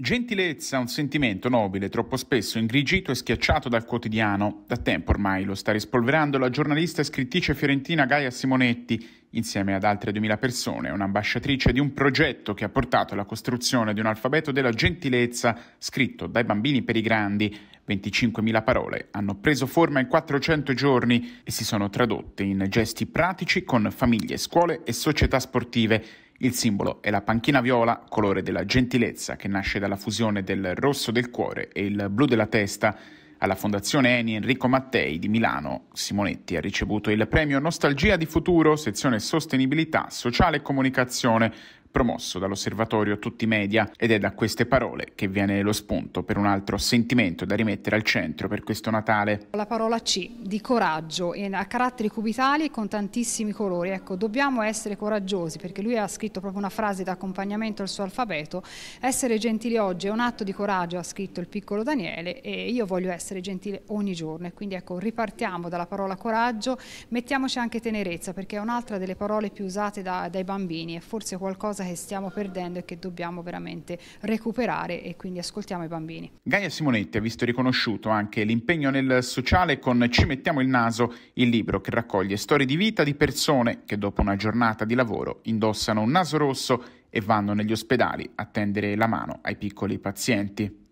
Gentilezza, è un sentimento nobile, troppo spesso ingrigito e schiacciato dal quotidiano. Da tempo ormai lo sta rispolverando la giornalista e scrittrice fiorentina Gaia Simonetti, insieme ad altre 2000 persone, un'ambasciatrice di un progetto che ha portato alla costruzione di un alfabeto della gentilezza scritto dai bambini per i grandi. 25.000 parole hanno preso forma in 400 giorni e si sono tradotte in gesti pratici con famiglie, scuole e società sportive il simbolo è la panchina viola, colore della gentilezza che nasce dalla fusione del rosso del cuore e il blu della testa. Alla Fondazione Eni Enrico Mattei di Milano, Simonetti ha ricevuto il premio Nostalgia di Futuro, sezione Sostenibilità, Sociale e Comunicazione promosso dall'osservatorio Tutti Media ed è da queste parole che viene lo spunto per un altro sentimento da rimettere al centro per questo Natale. La parola C di coraggio a caratteri cubitali e con tantissimi colori. Ecco, dobbiamo essere coraggiosi perché lui ha scritto proprio una frase da accompagnamento al suo alfabeto. Essere gentili oggi è un atto di coraggio, ha scritto il piccolo Daniele e io voglio essere gentile ogni giorno e quindi ecco, ripartiamo dalla parola coraggio, mettiamoci anche tenerezza perché è un'altra delle parole più usate da, dai bambini e forse qualcosa che stiamo perdendo e che dobbiamo veramente recuperare e quindi ascoltiamo i bambini. Gaia Simonetti ha visto riconosciuto anche l'impegno nel sociale con Ci mettiamo il naso, il libro che raccoglie storie di vita di persone che dopo una giornata di lavoro indossano un naso rosso e vanno negli ospedali a tendere la mano ai piccoli pazienti.